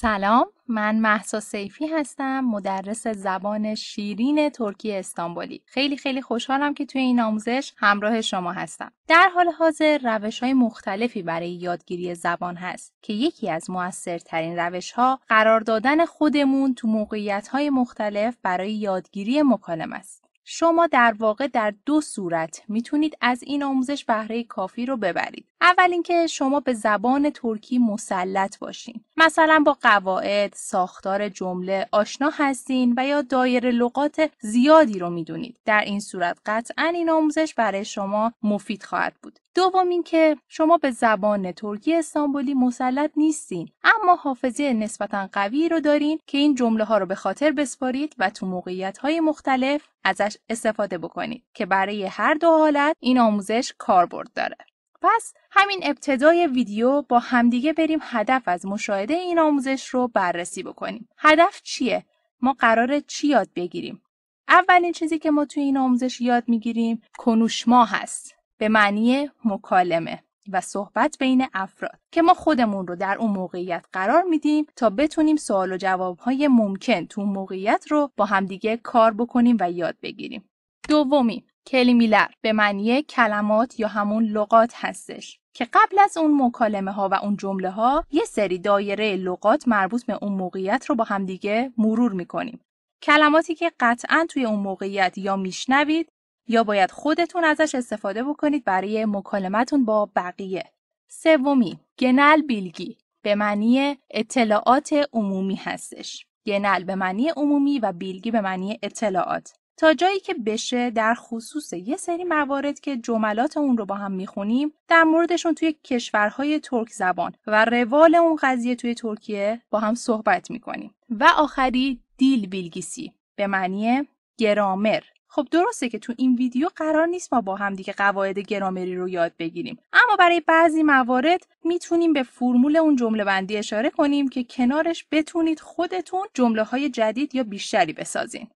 سلام من محسا سیفی هستم مدرس زبان شیرین ترکی استانبولی خیلی خیلی خوشحالم که توی این آموزش همراه شما هستم در حال حاضر روش های مختلفی برای یادگیری زبان هست که یکی از موثرترین روش ها قرار دادن خودمون تو موقعیت های مختلف برای یادگیری مکالمه است شما در واقع در دو صورت میتونید از این آموزش بهره کافی رو ببرید. اول اینکه شما به زبان ترکی مسلط باشین. مثلا با قواعد، ساختار جمله آشنا هستین و یا دایر لغات زیادی رو میدونید. در این صورت قطعا این آموزش برای شما مفید خواهد بود. دوم اینکه شما به زبان ترکی استانبولی مسلط نیستین اما حافظه نسبتا قوی رو دارین که این جمله ها رو به خاطر بسپارید و تو موقعیت های مختلف ازش استفاده بکنید که برای هر دو حالت این آموزش کاربرد داره پس همین ابتدای ویدیو با همدیگه بریم هدف از مشاهده این آموزش رو بررسی بکنیم هدف چیه ما قرار چی یاد بگیریم اولین چیزی که ما توی این آموزش یاد میگیریم کنوشما هست به معنی مکالمه و صحبت بین افراد که ما خودمون رو در اون موقعیت قرار میدیم تا بتونیم سوال و جوابهای ممکن تو اون موقعیت رو با همدیگه کار بکنیم و یاد بگیریم. دومی کلیمیلر به معنی کلمات یا همون لغات هستش که قبل از اون مکالمه ها و اون جمله ها یه سری دایره لغات مربوط به اون موقعیت رو با همدیگه مرور میکنیم. کلماتی که قطعا توی اون موقعیت یا میشنوید یا باید خودتون ازش استفاده بکنید برای مکالمتون با بقیه. سومی گنل بیلگی به معنی اطلاعات عمومی هستش. گنل به معنی عمومی و بیلگی به معنی اطلاعات. تا جایی که بشه در خصوص یه سری موارد که جملات اون رو با هم میخونیم در موردشون توی کشورهای ترک زبان و روال اون قضیه توی ترکیه با هم صحبت میکنیم و آخری دیل بیلگیسی به معنی گرامر خب درسته که تو این ویدیو قرار نیست ما با دیگه قواعد گرامری رو یاد بگیریم اما برای بعضی موارد میتونیم به فرمول اون جمله بندی اشاره کنیم که کنارش بتونید خودتون جمله های جدید یا بیشتری بسازین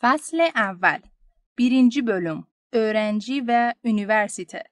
فصل اول بیرینجی بلوم اورنجی و یونیورسیته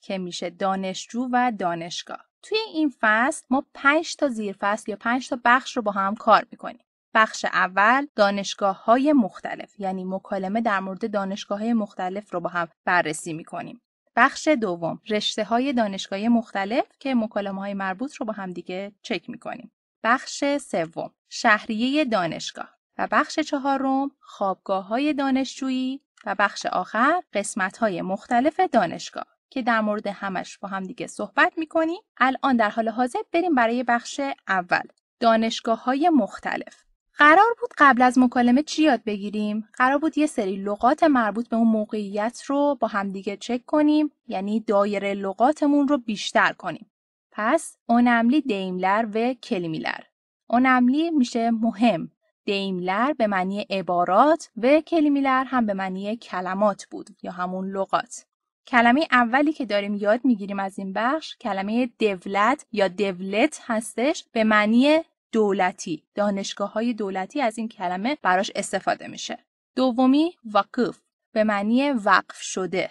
که میشه دانشجو و دانشگاه توی این فصل ما 5 تا زیرفصل یا 5 تا بخش رو با هم کار میکنیم بخش اول دانشگاه های مختلف یعنی مکالمه در مورد دانشگاه های مختلف رو با هم بررسی کنیم بخش دوم رشته های دانشگاه مختلف که مکالمه های مربوط رو با هم دیگه چک کنیم بخش سوم شهریه دانشگاه و بخش چهارم خوابگاه های دانشجویی و بخش آخر قسمت های مختلف دانشگاه که در مورد همش با هم دیگه صحبت کنیم الان در حال حاضر بریم برای بخش اول دانشگاه های مختلف قرار بود قبل از مکالمه چی یاد بگیریم؟ قرار بود یه سری لغات مربوط به اون موقعیت رو با همدیگه چک کنیم یعنی دایره لغاتمون رو بیشتر کنیم. پس اونملی دیملر و کلمیلر. اونملی میشه مهم. دیملر به معنی عبارات و کلمیلر هم به معنی کلمات بود یا همون لغات. کلمه اولی که داریم یاد میگیریم از این بخش کلمه دولت یا دولت هستش به معنی دولتی دانشگاه های دولتی از این کلمه براش استفاده میشه دومی وقف به معنی وقف شده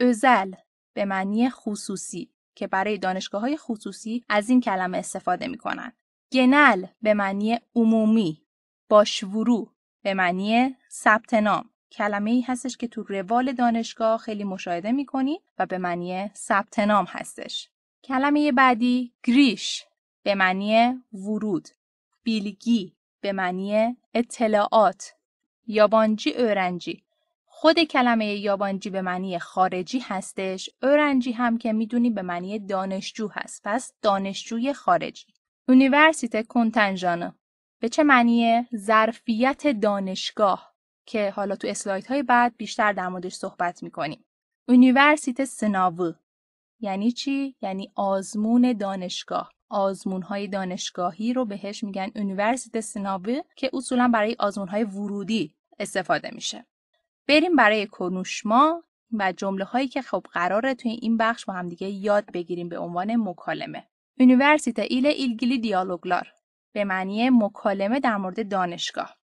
ازل به معنی خصوصی که برای دانشگاه های خصوصی از این کلمه استفاده میکنن گنل به معنی عمومی باشورو به معنی ثبت نام کلمه ای هستش که تو روال دانشگاه خیلی مشاهده میکنی و به معنی ثبت نام هستش کلمه بعدی گریش به معنی ورود بیلگی به معنی اطلاعات یابانجی اورنجی خود کلمه یابانجی به معنی خارجی هستش اورنجی هم که میدونی به معنی دانشجو هست پس دانشجوی خارجی یونیورسیته کنتنجانه به چه معنی ظرفیت دانشگاه که حالا تو اسلایت های بعد بیشتر در موردش صحبت میکنیم یونیورسیته سناو یعنی چی؟ یعنی آزمون دانشگاه آزمونهای دانشگاهی رو بهش میگن یونیورسیت سنابی که اصولا برای آزمونهای ورودی استفاده میشه بریم برای کنوشما و جمله هایی که خب قراره توی این بخش با همدیگه یاد بگیریم به عنوان مکالمه یونیورسیته ایل ایلگلی دیالوگلار به معنی مکالمه در مورد دانشگاه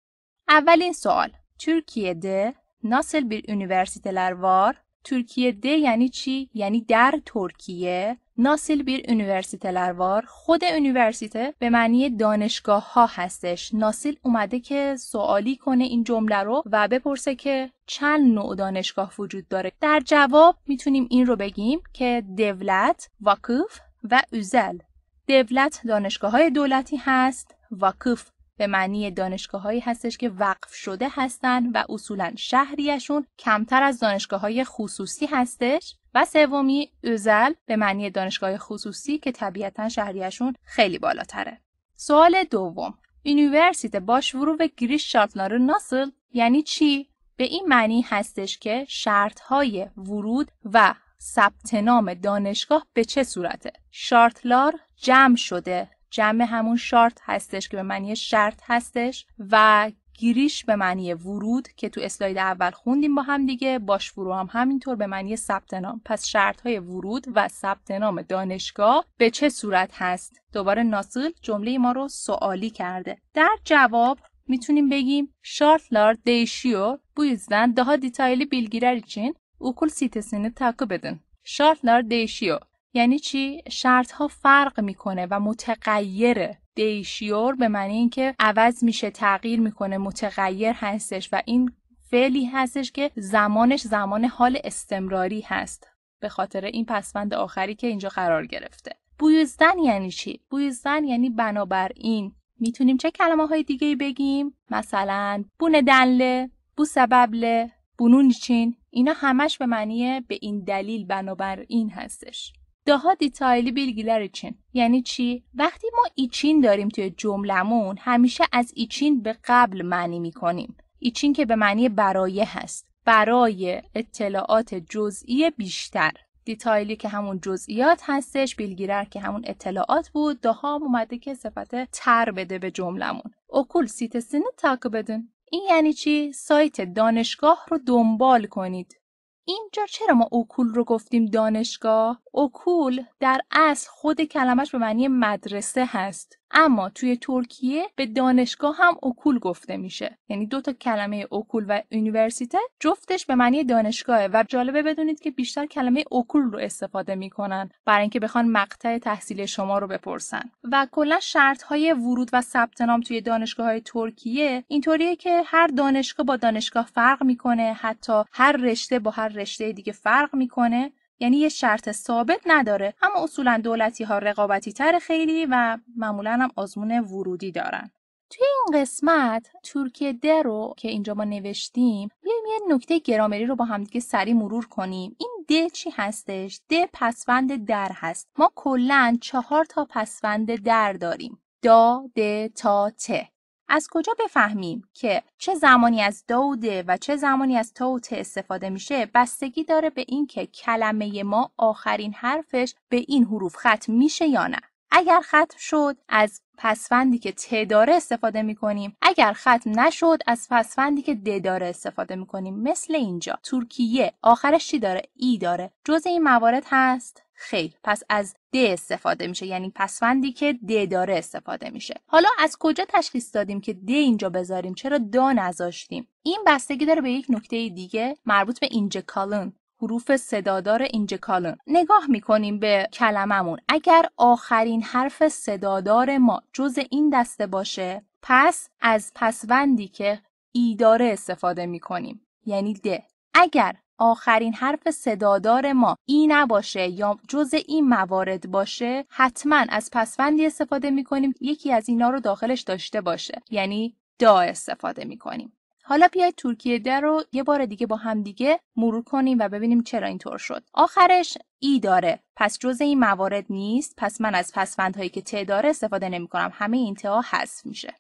اولین سوال ترکیه ده ناسل بیر یونیورسیتلر لروار؟ ترکیه de یعنی چی؟ یعنی در ترکیه ناسیل بیر اونیورسیته لروار خود اونیورسیته به معنی دانشگاه ها هستش ناسیل اومده که سوالی کنه این جمله رو و بپرسه که چند نوع دانشگاه وجود داره در جواب میتونیم این رو بگیم که دولت واکوف و اوزل دولت دانشگاه های دولتی هست واکف به معنی هایی هستش که وقف شده هستند و اصولا شهریشون کمتر از دانشگاه های خصوصی هستش و سومی اوزل به معنی دانشگاه خصوصی که طبیعتا شهریشون خیلی بالاتره سوال دوم یونیورسیته باشورو و گریش شارتنارو ناسل یعنی چی به این معنی هستش که شرطهای ورود و ثبت نام دانشگاه به چه صورته شارتلار جمع شده جمع همون شارت هستش که به معنی شرط هستش و گیریش به معنی ورود که تو اسلاید اول خوندیم با هم دیگه باش فرو هم همینطور به معنی ثبت نام پس شرط های ورود و ثبت نام دانشگاه به چه صورت هست دوباره ناصل جمله ما رو سوالی کرده در جواب میتونیم بگیم şartlar değişiyor. Bu yüzden daha detaylı bilgiler için okul sitesini بدن edin. Şartlar değişiyor. یعنی چی شرط ها فرق میکنه و متغیره دیشیور به معنی اینکه عوض میشه تغییر میکنه متغیر هستش و این فعلی هستش که زمانش زمان حال استمراری هست به خاطر این پسوند آخری که اینجا قرار گرفته بویزدن یعنی چی بویزدن یعنی بنابراین میتونیم چه کلمه های دیگه بگیم مثلا بون دنله بو سببله بونون چین اینا همش به معنی به این دلیل بنابراین هستش ها دیتایلی بیلگیلر ایچین. یعنی چی؟ وقتی ما ایچین داریم توی جملمون همیشه از ایچین به قبل معنی میکنیم. ایچین که به معنی برایه هست. برای اطلاعات جزئی بیشتر. دیتایلی که همون جزئیات هستش بیلگیرر که همون اطلاعات بود ها اومده که صفت تر بده به جملمون اوکول سیت سینه تاک بدن این یعنی چی سایت دانشگاه رو دنبال کنید اینجا چرا ما اوکول رو گفتیم دانشگاه؟ اوکول در اصل خود کلمش به معنی مدرسه هست. اما توی ترکیه به دانشگاه هم اوکول گفته میشه یعنی دو تا کلمه اوکول و یونیورسیته جفتش به معنی دانشگاهه و جالبه بدونید که بیشتر کلمه اکول رو استفاده میکنن برای اینکه بخوان مقطع تحصیل شما رو بپرسن و کلا شرط های ورود و ثبت نام توی دانشگاه های ترکیه اینطوریه که هر دانشگاه با دانشگاه فرق میکنه حتی هر رشته با هر رشته دیگه فرق میکنه یعنی یه شرط ثابت نداره اما اصولا دولتی ها رقابتی تر خیلی و معمولا هم آزمون ورودی دارن توی این قسمت ترکیه ده رو که اینجا ما نوشتیم بیایم یه نکته گرامری رو با همدیگه سریع مرور کنیم این ده چی هستش ده پسوند در هست ما کلا چهار تا پسوند در داریم دا د تا ت از کجا بفهمیم که چه زمانی از دوده و چه زمانی از توت استفاده میشه بستگی داره به اینکه کلمه ما آخرین حرفش به این حروف ختم میشه یا نه اگر ختم شد از پسفندی که ت داره استفاده میکنیم اگر ختم نشد از پسفندی که د داره استفاده میکنیم مثل اینجا ترکیه آخرش چی داره ای داره جز این موارد هست خیر پس از د استفاده میشه یعنی پسوندی که د داره استفاده میشه حالا از کجا تشخیص دادیم که د اینجا بذاریم چرا دا نذاشتیم این بستگی داره به یک نکته دیگه مربوط به اینجا کالن حروف صدادار اینجا کالن نگاه میکنیم به کلممون اگر آخرین حرف صدادار ما جز این دسته باشه پس از پسوندی که ای داره استفاده میکنیم یعنی د اگر آخرین حرف صدادار ما ای نباشه یا جز این موارد باشه حتما از پسوندی استفاده کنیم یکی از اینا رو داخلش داشته باشه یعنی دا استفاده کنیم حالا بیاید ترکیه ده رو یه بار دیگه با هم دیگه مرور کنیم و ببینیم چرا اینطور شد. آخرش ای داره. پس جز این موارد نیست. پس من از هایی که ت داره استفاده نمی کنم. همه تا حذف میشه.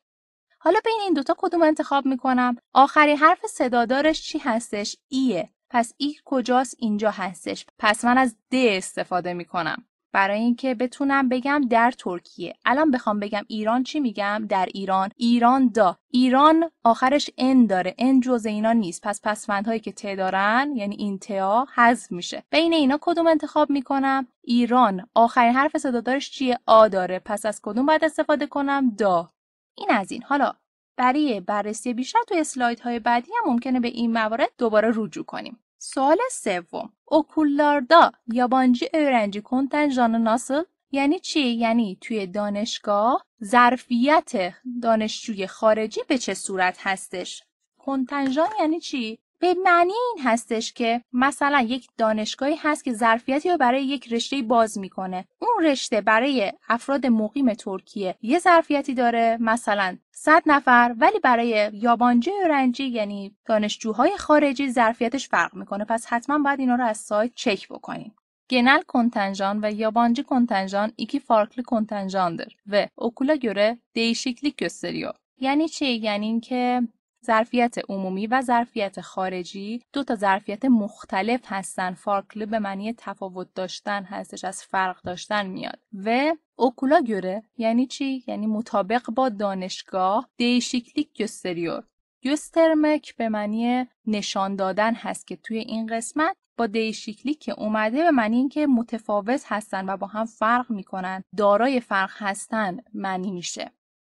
حالا بین این دوتا کدوم انتخاب میکنم؟ آخرین حرف صدادارش چی هستش؟ ایه. پس ای کجاست اینجا هستش پس من از د استفاده میکنم برای اینکه بتونم بگم در ترکیه الان بخوام بگم ایران چی میگم در ایران ایران دا ایران آخرش ان داره ان جزء اینا نیست پس هایی که ت دارن یعنی این تا حذف میشه بین اینا کدوم انتخاب میکنم ایران آخرین حرف صدادارش چیه آ داره پس از کدوم باید استفاده کنم دا این از این حالا برای بررسی بیشتر تو های بعدی هم ممکنه به این موارد دوباره رجوع کنیم. سوال سوم اوکولاردا یابانجی اورنجی kontenjanı ناسل یعنی چی یعنی توی دانشگاه ظرفیت دانشجوی خارجی به چه صورت هستش کنتنژان یعنی چی به معنی این هستش که مثلا یک دانشگاهی هست که ظرفیتی رو برای یک رشته باز میکنه اون رشته برای افراد مقیم ترکیه یه ظرفیتی داره مثلا 100 نفر ولی برای یابانجی رنجی یعنی دانشجوهای خارجی ظرفیتش فرق میکنه پس حتما باید اینا رو از سایت چک بکنیم. Genel کنتنجان و yabancı kontenjan iki farklı kontenjandır و okula göre değişiklik gösteriyor. یعنی چی؟ یعنی اینکه ظرفیت عمومی و ظرفیت خارجی دو تا ظرفیت مختلف هستن فارکل به معنی تفاوت داشتن هستش از فرق داشتن میاد و اوکولا گره یعنی چی یعنی مطابق با دانشگاه دیشیکلیک گستریور گسترمک به معنی نشان دادن هست که توی این قسمت با دیشیکلی که اومده به معنی اینکه متفاوت هستن و با هم فرق میکنن دارای فرق هستن معنی میشه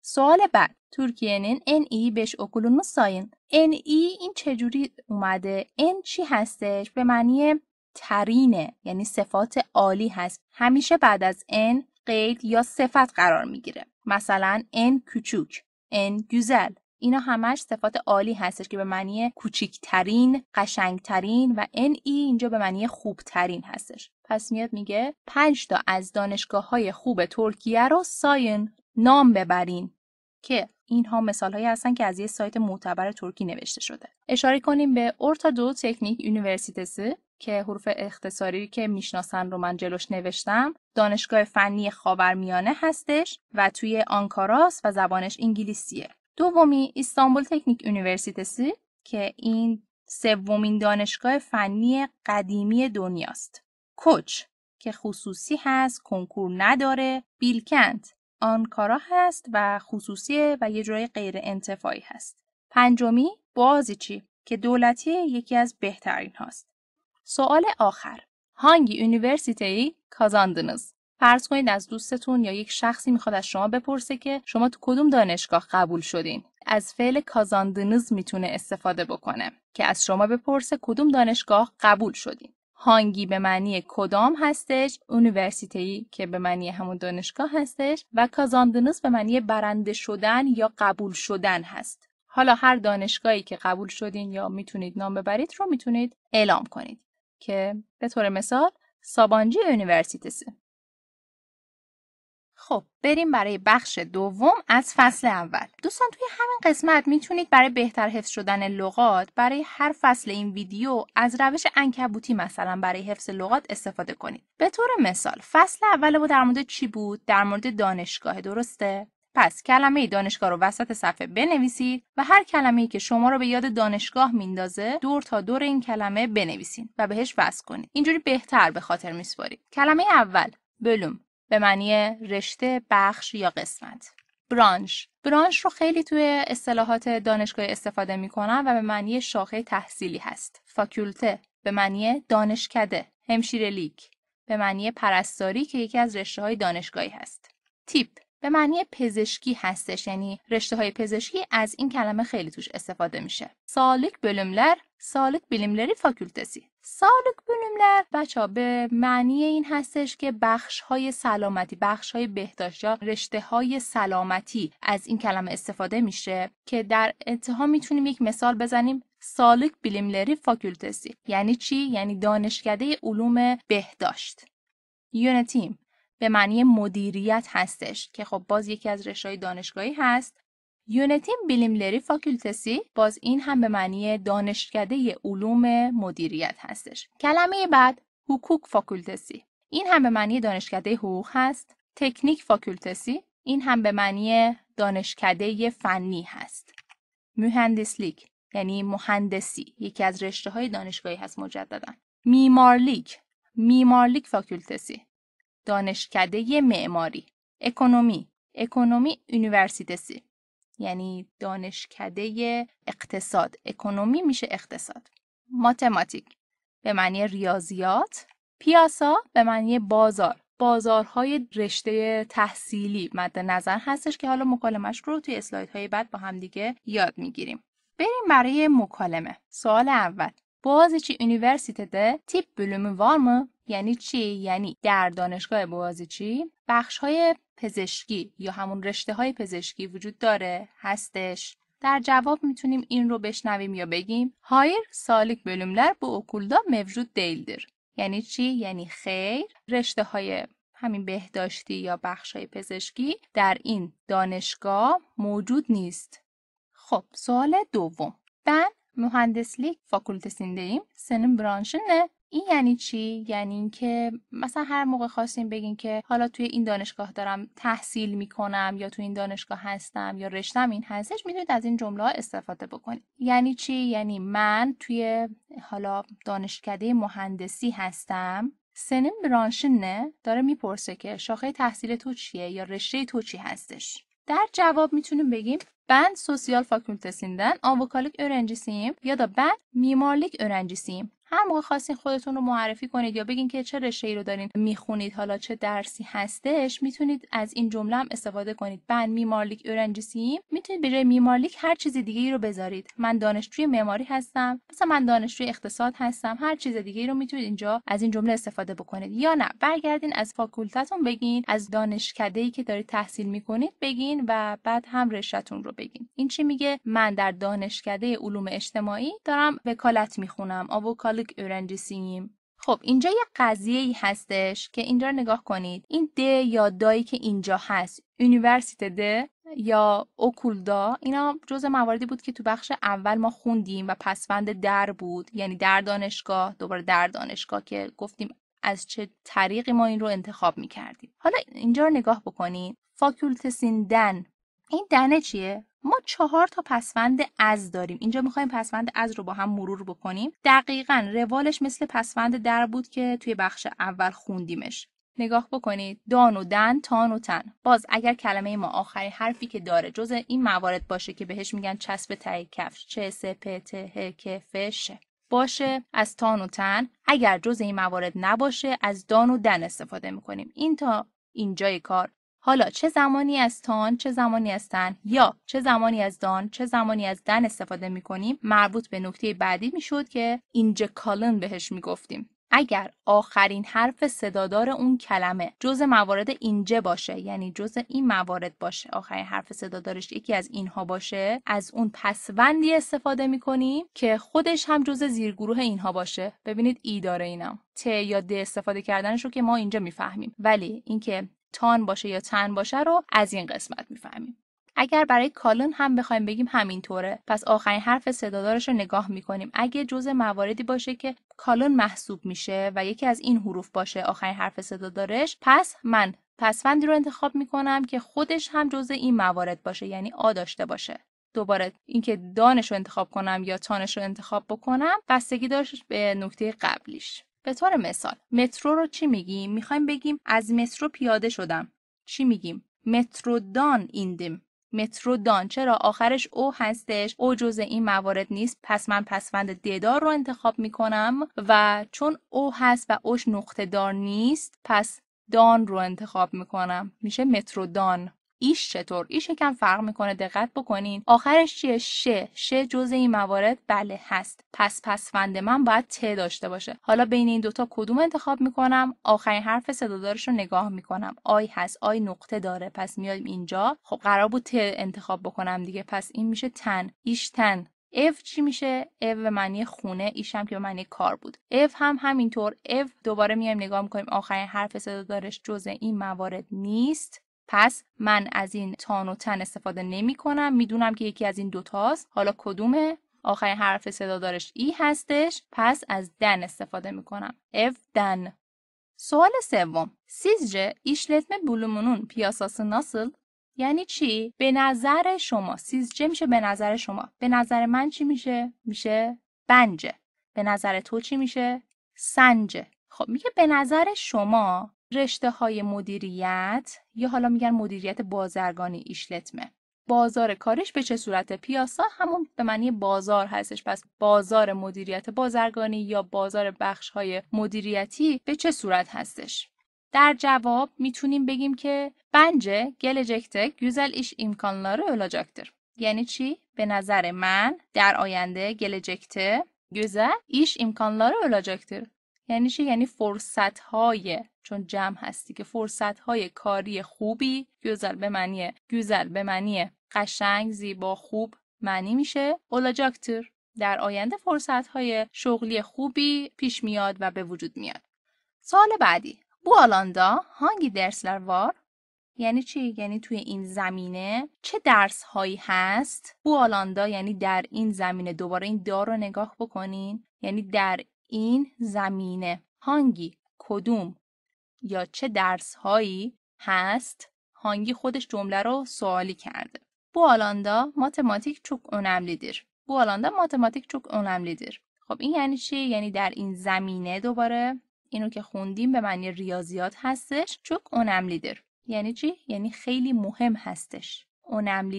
سوال بعد ترکیه‌نین ان ای e بهش اوکولونو سایین. این ای e این چجوری اومده؟ ان چی هستش؟ به معنی ترینه یعنی صفات عالی هست. همیشه بعد از ان قید یا صفت قرار میگیره. مثلا ان کوچوک، ان گوزل. اینا همش صفات عالی هستش که به معنی کوچیکترین، قشنگترین و ان ای e اینجا به معنی خوبترین هستش. پس میاد میگه 5 تا از دانشگاه های خوب ترکیه رو ساین نام ببرین که اینها هایی هستند که از یه سایت معتبر ترکی نوشته شده اشاره کنیم به دو تکنیک یونیورسیتسی که حروف اختصاری که میشناسن رو من جلوش نوشتم دانشگاه فنی خاورمیانه هستش و توی آنکاراست و زبانش انگلیسیه دومی استانبول تکنیک یونیورسیتسی که این سومین دانشگاه فنی قدیمی دنیاست کوچ که خصوصی هست کنکور نداره بیلکنت آن آنکارا هست و خصوصی و یه جای غیر انتفاعی هست. پنجمی بازی چی؟ که دولتی یکی از بهترین هاست. سوال آخر هانگی یونیورسیتی کازاندنز فرض کنید از دوستتون یا یک شخصی میخواد از شما بپرسه که شما تو کدوم دانشگاه قبول شدین از فعل کازاندنز میتونه استفاده بکنه که از شما بپرسه کدوم دانشگاه قبول شدین هانگی به معنی کدام هستش اونیورسیتی که به معنی همون دانشگاه هستش و کازاندنوس به معنی برنده شدن یا قبول شدن هست حالا هر دانشگاهی که قبول شدین یا میتونید نام ببرید رو میتونید اعلام کنید که به طور مثال سابانجی اونیورسیتسه. خب بریم برای بخش دوم از فصل اول دوستان توی همین قسمت میتونید برای بهتر حفظ شدن لغات برای هر فصل این ویدیو از روش انکبوتی مثلا برای حفظ لغات استفاده کنید به طور مثال فصل اول ما در مورد چی بود در مورد دانشگاه درسته پس کلمه دانشگاه رو وسط صفحه بنویسید و هر کلمه ای که شما رو به یاد دانشگاه میندازه دور تا دور این کلمه بنویسید و بهش وصل کنید اینجوری بهتر به خاطر میسپارید کلمه اول بلوم به معنی رشته بخش یا قسمت برانش برانش رو خیلی توی اصطلاحات دانشگاه استفاده میکنن و به معنی شاخه تحصیلی هست فاکولته به معنی دانشکده لیک به معنی پرستاری که یکی از رشته های دانشگاهی هست تیپ به معنی پزشکی هستش یعنی رشته های پزشکی از این کلمه خیلی توش استفاده میشه سالک بلوملر سالک بلیملری فاکولتسی سالک بلوملر بچا به معنی این هستش که بخش های سلامتی بخش های بهداشت یا رشته های سلامتی از این کلمه استفاده میشه که در انتها میتونیم یک مثال بزنیم سالک بلیملری فاکولتسی یعنی چی؟ یعنی دانشکده علوم بهداشت یونتیم به معنی مدیریت هستش که خب باز یکی از رشته‌های دانشگاهی هست یونتین لری فاکولتسی باز این هم به معنی دانشکده علوم مدیریت هستش کلمه بعد حقوق فاکولتسی این هم به معنی دانشکده حقوق هست تکنیک فاکولتسی این هم به معنی دانشکده فنی هست مهندسلیک یعنی مهندسی یکی از رشته های دانشگاهی هست مجددا میمارلیک میمارلیک فاکولتسی دانشکده معماری اکونومی اکونومی یونیورسیتسی یعنی دانشکده اقتصاد اکونومی میشه اقتصاد ماتماتیک به معنی ریاضیات پیاسا به معنی بازار بازارهای رشته تحصیلی مد نظر هستش که حالا مکالمش رو توی های بعد با هم دیگه یاد میگیریم بریم برای مکالمه سوال اول چی چی ده تیپ var وارمه؟ یعنی چی یعنی در دانشگاه بوازیچی بخش های پزشکی یا همون رشته های پزشکی وجود داره هستش در جواب میتونیم این رو بشنویم یا بگیم هایر سالیک بلوملر با اکولدا موجود دیلدر یعنی چی یعنی خیر رشته های همین بهداشتی یا بخش های پزشکی در این دانشگاه موجود نیست خب سوال دوم بن فاکولت سینده ایم سنم نه. این یعنی چی یعنی اینکه مثلا هر موقع خواستیم بگین که حالا توی این دانشگاه دارم تحصیل میکنم یا توی این دانشگاه هستم یا رشتم این هستش میتونید از این جمله استفاده بکنید یعنی چی یعنی من توی حالا دانشکده مهندسی هستم سنین برانشین نه داره میپرسه که شاخه تحصیل تو چیه یا رشته تو چی هستش در جواب میتونیم بگیم بند سوسیال fakültesinden آوکالیک öğrencisiyim یا da ben mimarlık öğrencisiyim هر موقع خواستین خودتون رو معرفی کنید یا بگین که چه رشته رو دارین میخونید حالا چه درسی هستش میتونید از این جمله هم استفاده کنید من میمارلیک اورنجیسیم میتونید برای میمارلیک هر چیز دیگه ای رو بذارید من دانشجوی معماری هستم مثلا من دانشجوی اقتصاد هستم هر چیز دیگه ای رو میتونید اینجا از این جمله استفاده بکنید یا نه برگردین از فاکولتتون بگین از دانشکده ای که دارید تحصیل میکنید بگین و بعد هم رشتهتون رو بگین این چی میگه من در دانشکده علوم اجتماعی دارم وکالت میخونم آوکال پابلیک خب اینجا یه قضیه ای هستش که اینجا نگاه کنید این د یا دایی که اینجا هست یونیورسیته د یا اوکولدا اینا جزء مواردی بود که تو بخش اول ما خوندیم و پسوند در بود یعنی در دانشگاه دوباره در دانشگاه که گفتیم از چه طریقی ما این رو انتخاب می کردیم حالا اینجا رو نگاه بکنید فاکولتسین دن این دنه چیه ما چهار تا پسوند از داریم اینجا میخوایم پسوند از رو با هم مرور بکنیم دقیقا روالش مثل پسوند در بود که توی بخش اول خوندیمش نگاه بکنید دان و دن تان و تن باز اگر کلمه ما آخری حرفی که داره جز این موارد باشه که بهش میگن چسب تای کفش چه س پ ت ه ک باشه از تان و تن اگر جز این موارد نباشه از دان و دن استفاده میکنیم این تا اینجای کار حالا چه زمانی از تان چه زمانی از تن یا چه زمانی از دان چه زمانی از دن استفاده می کنیم مربوط به نکته بعدی می شود که اینجا کالن بهش می گفتیم. اگر آخرین حرف صدادار اون کلمه جز موارد اینجه باشه یعنی جز این موارد باشه آخرین حرف صدادارش یکی از اینها باشه از اون پسوندی استفاده میکنیم که خودش هم جز زیرگروه اینها باشه ببینید ای داره اینم ت یا د استفاده کردنش رو که ما اینجا میفهمیم ولی اینکه تان باشه یا تن باشه رو از این قسمت میفهمیم اگر برای کالن هم بخوایم بگیم همینطوره پس آخرین حرف صدادارش رو نگاه میکنیم اگه جزء مواردی باشه که کالن محسوب میشه و یکی از این حروف باشه آخرین حرف صدادارش پس من پسفندی رو انتخاب میکنم که خودش هم جزء این موارد باشه یعنی آ داشته باشه دوباره اینکه دانش رو انتخاب کنم یا تانش رو انتخاب بکنم بستگی داشت به نکته قبلیش به طور مثال مترو رو چی میگیم میخوایم بگیم از مترو پیاده شدم چی میگیم مترو دان ایندیم مترو دان چرا آخرش او هستش او جز این موارد نیست پس من پسوند ددار رو انتخاب میکنم و چون او هست و اوش نقطه دار نیست پس دان رو انتخاب میکنم میشه مترو دان ایش چطور ایش یکم فرق میکنه دقت بکنین آخرش چیه شه شه جز این موارد بله هست پس پس من باید ت داشته باشه حالا بین این دوتا کدوم انتخاب میکنم آخرین حرف صدادارش رو نگاه میکنم آی هست آی نقطه داره پس میایم اینجا خب قرار بود ت انتخاب بکنم دیگه پس این میشه تن ایش تن اف چی میشه اف به معنی خونه ایش که به معنی کار بود اف هم همینطور اف دوباره میایم نگاه میکنیم آخرین حرف صدادارش جز این موارد نیست پس من از این تان و تن استفاده نمی کنم میدونم که یکی از این دوتاست حالا کدومه آخرین حرف صدادارش ای هستش پس از دن استفاده کنم. اف دن سوال سوم سیزجه ایشلتم بلومونون پیاساس ناسل یعنی چی؟ به نظر شما سیزجه میشه به نظر شما به نظر من چی میشه؟ میشه بنجه به نظر تو چی میشه؟ سنجه خب میگه به نظر شما رشته های مدیریت یا حالا میگن مدیریت بازرگانی ایشلتمه بازار کارش به چه صورت پیاسا همون به معنی بازار هستش پس بازار مدیریت بازرگانی یا بازار بخش های مدیریتی به چه صورت هستش در جواب میتونیم بگیم که بنجه gelecekte güzel ایش imkanları olacaktır یعنی چی به نظر من در آینده gelecekte güzel ایش imkanları olacaktır یعنی چی یعنی فرصت های چون جمع هستی که فرصت های کاری خوبی گذر به معنی گوزل به معنی قشنگ زیبا خوب معنی میشه اولاجاکتر در آینده فرصت های شغلی خوبی پیش میاد و به وجود میاد سال بعدی بو آلاندا هانگی درسلر یعنی چی؟ یعنی توی این زمینه چه درس هایی هست؟ بو آلاندا یعنی در این زمینه دوباره این دار رو نگاه بکنین یعنی در این زمینه هانگی کدوم یا چه درس هایی هست هانگی خودش جمله رو سوالی کرده. ماتماتیک چوک ماتماتیک دیر بو Bu ماتماتیک چوک اونم دیر خب این یعنی چی؟ یعنی در این زمینه دوباره اینو که خوندیم به معنی ریاضیات هستش چوک دیر یعنی چی؟ یعنی خیلی مهم هستش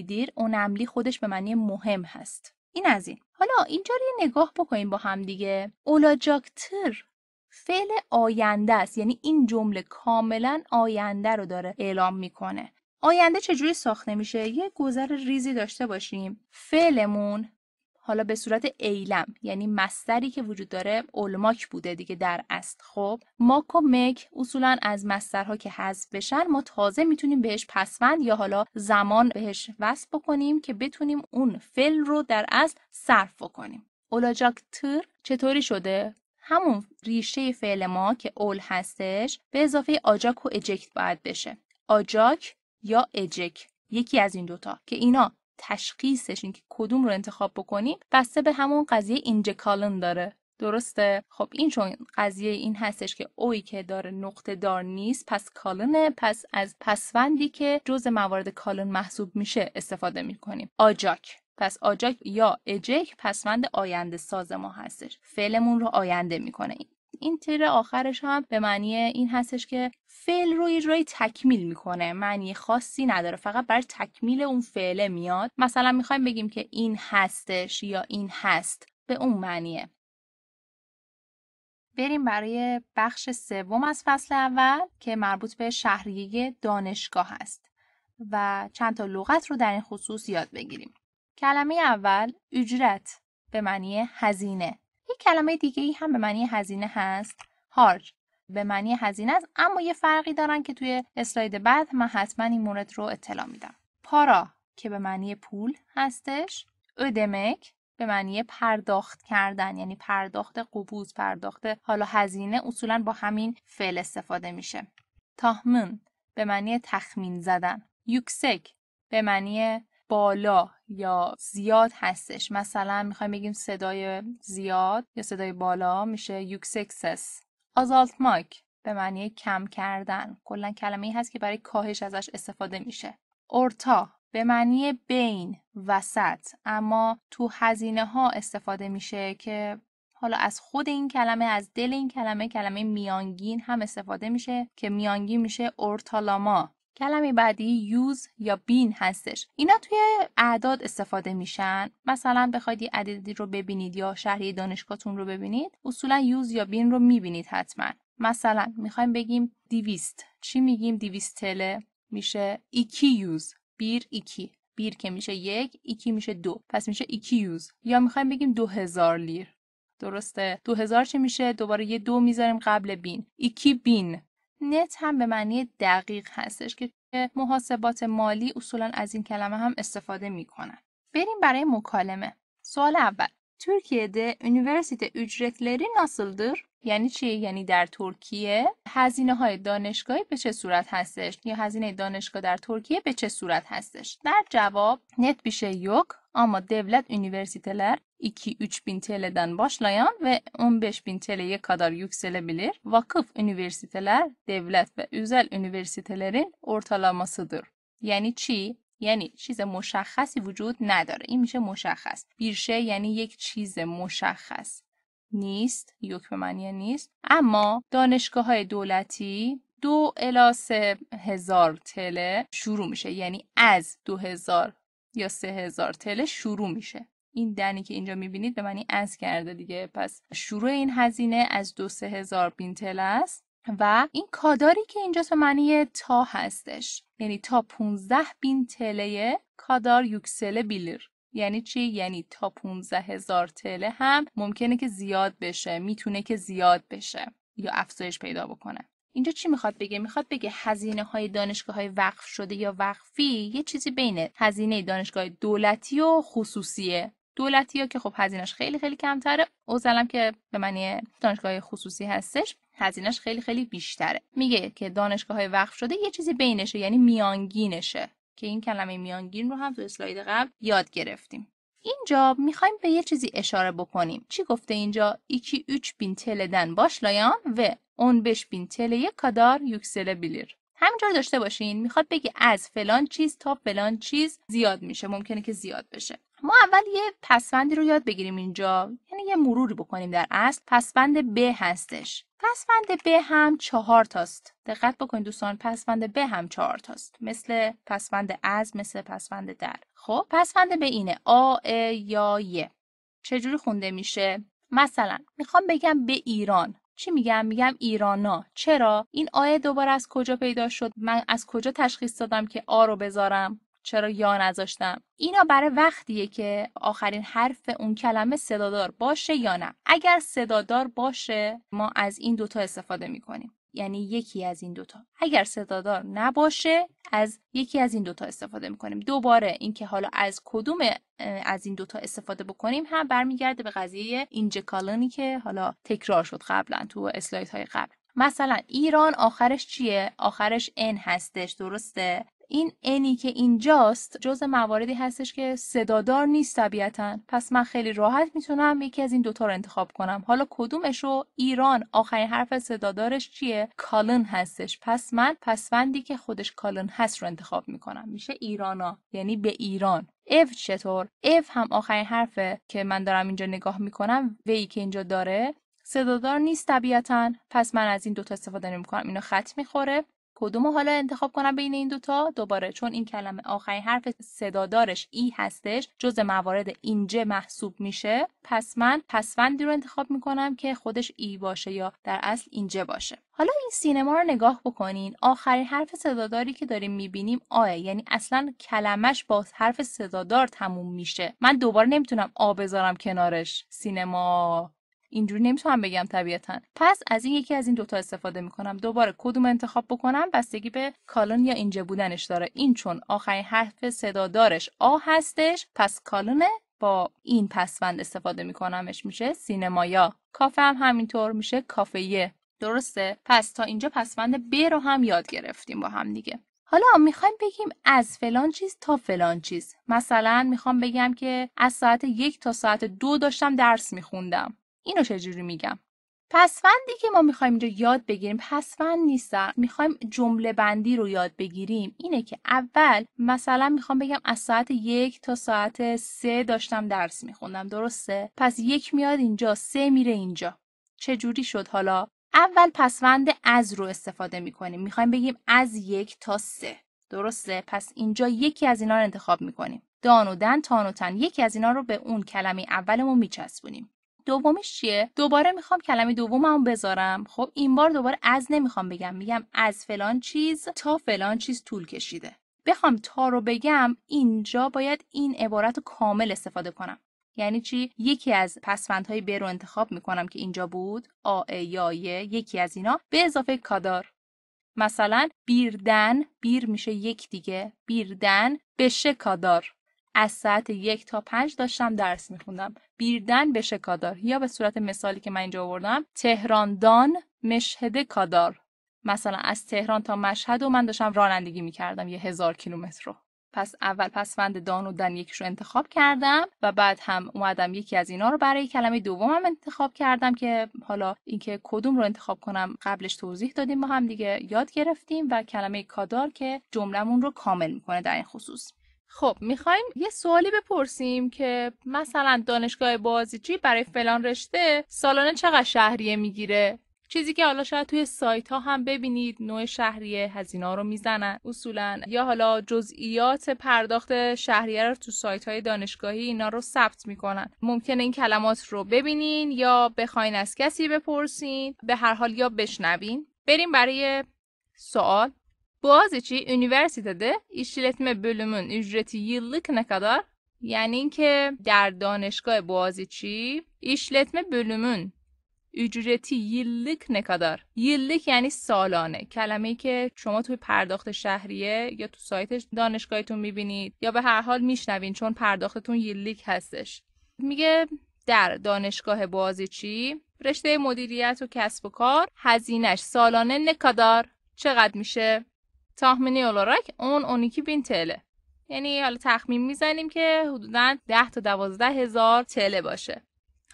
دیر اونملی خودش به معنی مهم هست این از این حالا اینجا رو یه نگاه بکنیم با هم دیگه اولاجاکتر فعل آینده است یعنی این جمله کاملا آینده رو داره اعلام میکنه آینده چجوری ساخته میشه یه گذر ریزی داشته باشیم فعلمون حالا به صورت ایلم یعنی مستری که وجود داره اولماک بوده دیگه در است خب ماک و مک اصولا از مسترها که حذف بشن ما تازه میتونیم بهش پسوند یا حالا زمان بهش وصل بکنیم که بتونیم اون فل رو در اصل صرف بکنیم تر چطوری شده همون ریشه فعل ما که اول هستش به اضافه آجاک و اجکت باید بشه آجاک یا اجک یکی از این دوتا که اینا تشخیصش اینکه کدوم رو انتخاب بکنیم بسته به همون قضیه اینجکالن داره درسته خب این چون قضیه این هستش که اوی که داره نقطه دار نیست پس کالنه پس از پسوندی که جز موارد کالن محسوب میشه استفاده میکنیم آجاک پس آجاک یا اجک پسوند آینده ساز ما هستش فعلمون رو آینده میکنه این تیر آخرش هم به معنی این هستش که فعل رو یه تکمیل میکنه معنی خاصی نداره فقط برای تکمیل اون فعله میاد مثلا میخوایم بگیم که این هستش یا این هست به اون معنیه بریم برای بخش سوم از فصل اول که مربوط به شهریه دانشگاه هست و چند تا لغت رو در این خصوص یاد بگیریم. کلمه اول اجرت به معنی هزینه یک کلمه دیگه ای هم به معنی هزینه هست هارج به معنی هزینه است اما یه فرقی دارن که توی اسلاید بعد من حتما این مورد رو اطلاع میدم پارا که به معنی پول هستش ادمک به معنی پرداخت کردن یعنی پرداخت قبوز پرداخت حالا هزینه اصولا با همین فعل استفاده میشه تاهمن به معنی تخمین زدن یوکسک به معنی بالا یا زیاد هستش مثلا میخوایم بگیم صدای زیاد یا صدای بالا میشه یوکسکسس آزالت مایک به معنی کم کردن کلا کلمه ای هست که برای کاهش ازش استفاده میشه اورتا به معنی بین وسط اما تو هزینه ها استفاده میشه که حالا از خود این کلمه از دل این کلمه کلمه میانگین هم استفاده میشه که میانگین میشه اورتالاما کلمه بعدی یوز یا بین هستش اینا توی اعداد استفاده میشن مثلا بخواید یه عددی رو ببینید یا شهری دانشگاهتون رو ببینید اصولا یوز یا بین رو میبینید حتما مثلا میخوایم بگیم دیویست چی میگیم دیویست تله میشه ایکی e یوز بیر ایکی e بیر که میشه یک ایکی e میشه دو پس میشه ایکی یوز یا میخوایم بگیم دو هزار لیر درسته دو هزار چی میشه دوباره یه دو میذاریم قبل بین ایکی بین نت هم به معنی دقیق هستش که محاسبات مالی اصولا از این کلمه هم استفاده میکنن بریم برای مکالمه سوال اول ترکیه ده üniversite ücretleri ناسلدر یعنی چی؟ یعنی در ترکیه هزینه های دانشگاهی به چه صورت هستش؟ یا هزینه دانشگاه در ترکیه به چه صورت هستش؟ در جواب نت بیشه اما دولت اونیورسیتلر 23000 تل دن باشلایان و 15000 تل یک قدر یک سله بلیر واقف دولت و ازل اونیورسیتلرین ارتلاماسه یعنی چی؟ یعنی چیز مشخصی وجود نداره این میشه مشخص بیرشه یعنی یک چیز مشخص نیست یکمانیه نیست اما دانشگاه های دولتی دو الاسه هزار تله شروع میشه یعنی از دو هزار یا سه هزار تله شروع میشه این دنی که اینجا میبینید به معنی از کرده دیگه پس شروع این هزینه از دو سه هزار تله است و این کاداری که اینجا به معنی تا هستش یعنی تا 15 بین تله کادار یوکسل بیلر، یعنی چی یعنی تا 15 هزار تله هم ممکنه که زیاد بشه میتونه که زیاد بشه یا افزایش پیدا بکنه اینجا چی میخواد بگه میخواد بگه هزینه های دانشگاه های وقف شده یا وقفی یه چیزی بین هزینه دانشگاه دولتی و خصوصیه دولتی ها که خب هزینهش خیلی خیلی کمتره اوزلم که به معنی دانشگاه خصوصی هستش هزینهش خیلی خیلی بیشتره میگه که دانشگاه های وقف شده یه چیزی بینشه یعنی میانگینشه که این کلمه میانگین رو هم تو اسلاید قبل یاد گرفتیم اینجا میخوایم به یه چیزی اشاره بکنیم چی گفته اینجا ایکی بین باش لایان و 15 یکسله همین جا داشته باشین میخواد بگی از فلان چیز تا فلان چیز زیاد میشه ممکنه که زیاد بشه ما اول یه پسفندی رو یاد بگیریم اینجا یعنی یه مروری بکنیم در اصل پسفند به هستش پسفند به هم چهار تاست دقت بکنید دوستان پسفند به هم چهار تاست مثل پسفند از مثل پسفند در خب پسفند به اینه آ e یا ی چجوری خونده میشه مثلا میخوام بگم به ایران چی میگم میگم ایرانا چرا این آیه دوباره از کجا پیدا شد من از کجا تشخیص دادم که آ رو بذارم چرا یا نذاشتم اینا برای وقتیه که آخرین حرف اون کلمه صدادار باشه یا نه اگر صدادار باشه ما از این دوتا استفاده میکنیم یعنی یکی از این دوتا اگر صدادار نباشه از یکی از این دوتا استفاده میکنیم دوباره اینکه حالا از کدوم از این دوتا استفاده بکنیم هم برمیگرده به قضیه کالونی که حالا تکرار شد قبلا تو های قبل مثلا ایران آخرش چیه؟ آخرش ان هستش درسته این انی که اینجاست جز مواردی هستش که صدادار نیست طبیعتا پس من خیلی راحت میتونم یکی از این دوتا رو انتخاب کنم حالا کدومش رو ایران آخرین حرف صدادارش چیه کالن هستش پس من پسوندی که خودش کالن هست رو انتخاب میکنم میشه ایرانا یعنی به ایران اف چطور اف هم آخرین حرفه که من دارم اینجا نگاه میکنم وی که اینجا داره صدادار نیست طبیعتا پس من از این دوتا استفاده نمیکنم اینو خط میخوره کدومو حالا انتخاب کنم بین این دوتا دوباره چون این کلمه آخرین حرف صدادارش ای هستش جز موارد اینجه محسوب میشه پس من پسوندی رو انتخاب میکنم که خودش ای باشه یا در اصل اینجه باشه حالا این سینما رو نگاه بکنین آخرین حرف صداداری که داریم میبینیم آه یعنی اصلا کلمش با حرف صدادار تموم میشه من دوباره نمیتونم آ بذارم کنارش سینما اینجوری نمیتونم بگم طبیعتا پس از این یکی از این دوتا استفاده میکنم دوباره کدوم انتخاب بکنم بستگی به کالون یا اینجا بودنش داره این چون آخرین حرف صدا دارش آ هستش پس کالونه با این پسوند استفاده میکنمش میشه سینمایا کافه هم همینطور میشه کافیه درسته پس تا اینجا پسوند ب رو هم یاد گرفتیم با هم دیگه حالا میخوایم بگیم از فلان چیز تا فلان چیز مثلا میخوام بگم که از ساعت یک تا ساعت دو داشتم درس میخوندم اینو چجوری میگم پسوندی که ما میخوایم اینجا یاد بگیریم پسوند نیستن میخوایم جمله بندی رو یاد بگیریم اینه که اول مثلا میخوام بگم از ساعت یک تا ساعت سه داشتم درس میخوندم درسته پس یک میاد اینجا سه میره اینجا چه جوری شد حالا اول پسوند از رو استفاده میکنیم میخوایم بگیم از یک تا سه درسته پس اینجا یکی از اینا رو انتخاب میکنیم دان و دن تان و تن یکی از اینا رو به اون کلمه اولمون میچسبونیم دومیش چیه دوباره میخوام کلمه دومم بذارم خب این بار دوباره از نمیخوام بگم میگم از فلان چیز تا فلان چیز طول کشیده بخوام تا رو بگم اینجا باید این عبارت رو کامل استفاده کنم یعنی چی یکی از پسوندهای ب رو انتخاب میکنم که اینجا بود آ یا یکی از اینا به اضافه کادار مثلا بیردن بیر میشه یک دیگه بیردن بشه کادار از ساعت یک تا پنج داشتم درس میخوندم بیردن به شکادار یا به صورت مثالی که من اینجا آوردم دان مشهد کادار مثلا از تهران تا مشهد و من داشتم رانندگی میکردم یه هزار کیلومتر رو پس اول پسوند دان و دن یکیش رو انتخاب کردم و بعد هم اومدم یکی از اینا رو برای کلمه دومم انتخاب کردم که حالا اینکه کدوم رو انتخاب کنم قبلش توضیح دادیم با هم دیگه یاد گرفتیم و کلمه کادار که جملهمون رو کامل میکنه در این خصوص خب میخوایم یه سوالی بپرسیم که مثلا دانشگاه بازیچی برای فلان رشته سالانه چقدر شهریه میگیره چیزی که حالا شاید توی سایت ها هم ببینید نوع شهریه هزینه رو میزنن اصولا یا حالا جزئیات پرداخت شهریه رو تو سایت های دانشگاهی اینا رو ثبت میکنن ممکنه این کلمات رو ببینین یا بخواین از کسی بپرسین به هر حال یا بشنوین بریم برای سوال Boğaziçi Üniversitede işletme bölümün ücreti yıllık ne kadar? Yani ki der Danışkay Boğaziçi işletme bölümün ücreti yıllık ne kadar? Yıllık yani salane. Kelime ki که شما توی پرداخت شهریه یا تو سایت دانشگاهتون میبینید یا به هر حال çon چون پرداختتون یللیک هستش میگه در دانشگاه بازیچی رشته مدیریت و کسب و کار هزینش سالانه نکادار چقدر میشه تخمینی olarak 10-12 بین تله یعنی حالا تخمین میزنیم که حدودا 10 تا 12 هزار تله باشه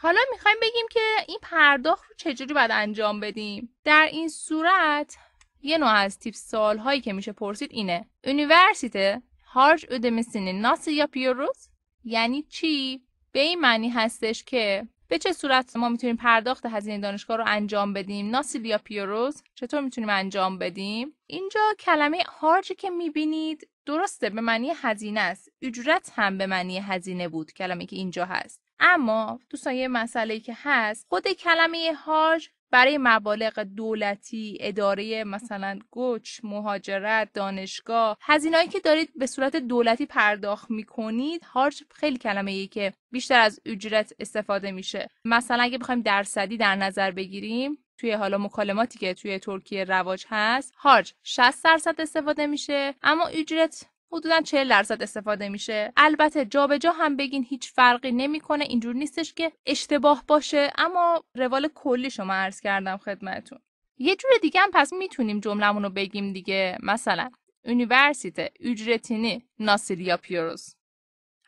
حالا میخوایم بگیم که این پرداخت رو چجوری باید انجام بدیم در این صورت یه نوع از تیپ هایی که میشه پرسید اینه یونیورسیته هارج اودمسینی ناسی یا پیوروز یعنی چی؟ به این معنی هستش که به چه صورت ما میتونیم پرداخت هزینه دانشگاه رو انجام بدیم ناسیلیا پیروز چطور میتونیم انجام بدیم اینجا کلمه هارجی که میبینید درسته به معنی هزینه است اجرت هم به معنی هزینه بود کلمه که اینجا هست اما دوستان یه مسئله که هست خود کلمه هارج برای مبالغ دولتی اداره مثلا گچ مهاجرت دانشگاه هزینههایی که دارید به صورت دولتی پرداخت میکنید هارج خیلی کلمه ای که بیشتر از اجرت استفاده میشه مثلا اگه بخوایم درصدی در نظر بگیریم توی حالا مکالماتی که توی ترکیه رواج هست هارج 60 درصد استفاده میشه اما اجرت حدودا 40 درصد استفاده میشه البته جابجا جا هم بگین هیچ فرقی نمیکنه اینجور نیستش که اشتباه باشه اما روال کلی شما عرض کردم خدمتون یه جور دیگه هم پس میتونیم جملمون رو بگیم دیگه مثلا یونیورسیته اجرتینی ناسیلیا پیروز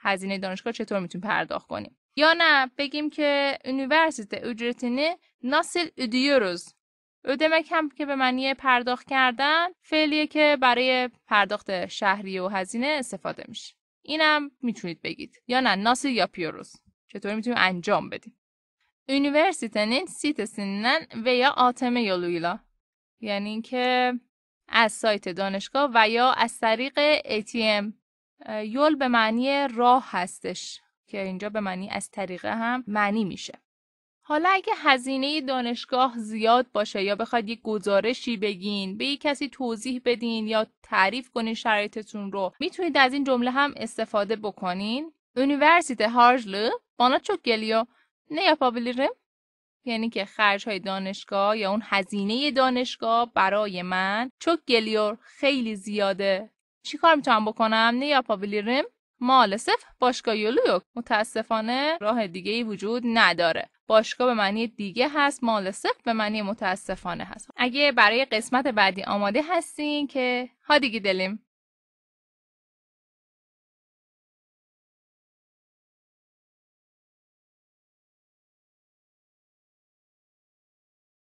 هزینه دانشگاه چطور میتونیم پرداخت کنیم یا نه بگیم که یونیورسیته اجرتینی ناسیل ادیوروز ödemek هم که به معنی پرداخت کردن فعلیه که برای پرداخت شهری و هزینه استفاده میشه اینم میتونید بگید یا نه ناسی یا پیروز چطور میتونیم انجام بدیم üniversitenin sitesinden یا ATM یولویلا یعنی اینکه از سایت دانشگاه و یا از طریق ATM یول به معنی راه هستش که اینجا به معنی از طریقه هم معنی میشه حالا اگه هزینه دانشگاه زیاد باشه یا بخواید یک گزارشی بگین به یک کسی توضیح بدین یا تعریف کنین شرایطتون رو میتونید از این جمله هم استفاده بکنین یونیورسیته هارجلو بانا چوکلیو نه یا یعنی که خرج های دانشگاه یا اون هزینه دانشگاه برای من چوک گلیور خیلی زیاده چی کار میتونم بکنم نیا یا مالسف باشگاه یولویوک متاسفانه راه دیگه ای وجود نداره باشگاه به معنی دیگه هست مالسف به معنی متاسفانه هست اگه برای قسمت بعدی آماده هستین که ها دیگه دلیم